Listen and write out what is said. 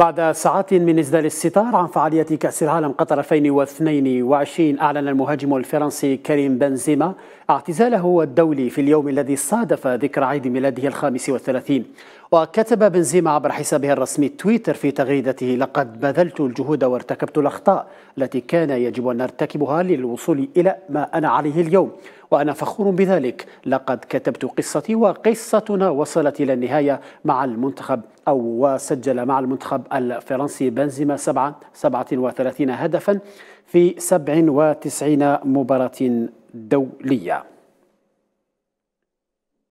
بعد ساعات من إسدال الستار عن فعالية كأس العالم قطر 2022 أعلن المهاجم الفرنسي كريم بنزيما اعتزاله الدولي في اليوم الذي صادف ذكرى عيد ميلاده الخامس والثلاثين وكتب بنزيما عبر حسابه الرسمي تويتر في تغريدته لقد بذلت الجهود وارتكبت الأخطاء التي كان يجب أن أرتكبها للوصول إلى ما أنا عليه اليوم وأنا فخور بذلك لقد كتبت قصتي وقصتنا وصلت إلى النهاية مع المنتخب أو وسجل مع المنتخب الفرنسي بنزيما سبعة 37 هدفا في 97 مباراة دولية